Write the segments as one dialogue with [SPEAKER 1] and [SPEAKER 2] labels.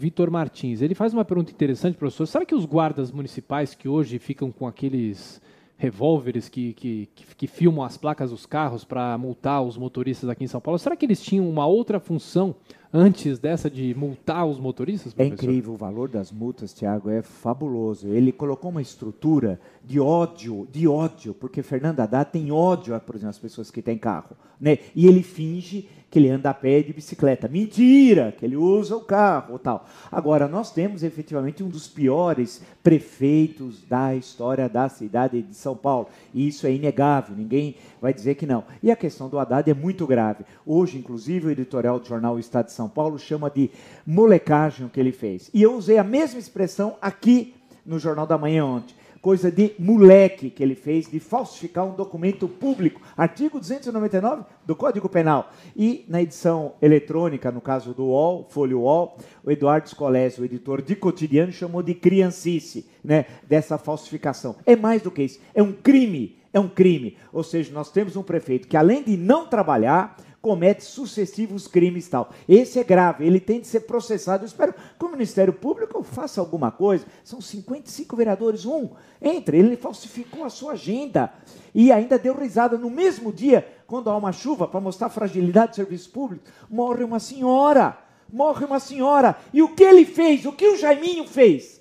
[SPEAKER 1] Vitor Martins. Ele faz uma pergunta interessante, professor. Será que os guardas municipais que hoje ficam com aqueles revólveres que, que, que, que filmam as placas dos carros para multar os motoristas aqui em São Paulo, será que eles tinham uma outra função antes dessa de multar os motoristas? É professor? É incrível
[SPEAKER 2] o valor das multas, Tiago, é fabuloso. Ele colocou uma estrutura de ódio, de ódio, porque Fernando Haddad tem ódio, por exemplo, às pessoas que têm carro, né? E ele finge que ele anda a pé de bicicleta. Mentira, que ele usa o carro tal. Agora, nós temos efetivamente um dos piores prefeitos da história da cidade de São Paulo. E isso é inegável, ninguém vai dizer que não. E a questão do Haddad é muito grave. Hoje, inclusive, o editorial do jornal O Estado de São Paulo chama de molecagem o que ele fez. E eu usei a mesma expressão aqui no Jornal da Manhã ontem coisa de moleque que ele fez de falsificar um documento público, artigo 299 do Código Penal. E na edição eletrônica, no caso do UOL, Folha UOL, o Eduardo Scolese, o editor de cotidiano, chamou de criancice, né, dessa falsificação. É mais do que isso, é um crime, é um crime. Ou seja, nós temos um prefeito que além de não trabalhar, comete sucessivos crimes tal. Esse é grave, ele tem de ser processado. Eu espero que o Ministério Público faça alguma coisa. São 55 vereadores, um entre, ele falsificou a sua agenda e ainda deu risada no mesmo dia, quando há uma chuva para mostrar a fragilidade do serviço público, morre uma senhora, morre uma senhora. E o que ele fez? O que o Jaiminho fez?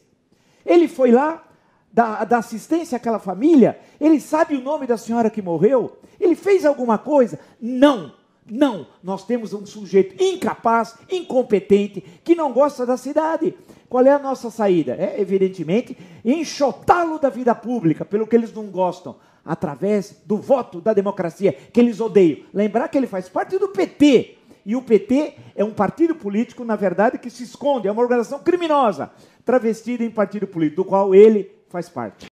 [SPEAKER 2] Ele foi lá da, da, assistência àquela família, ele sabe o nome da senhora que morreu? Ele fez alguma coisa? Não. Não, nós temos um sujeito incapaz, incompetente, que não gosta da cidade. Qual é a nossa saída? É, evidentemente, enxotá-lo da vida pública, pelo que eles não gostam, através do voto da democracia, que eles odeiam. Lembrar que ele faz parte do PT. E o PT é um partido político, na verdade, que se esconde, é uma organização criminosa, travestida em partido político, do qual ele faz parte.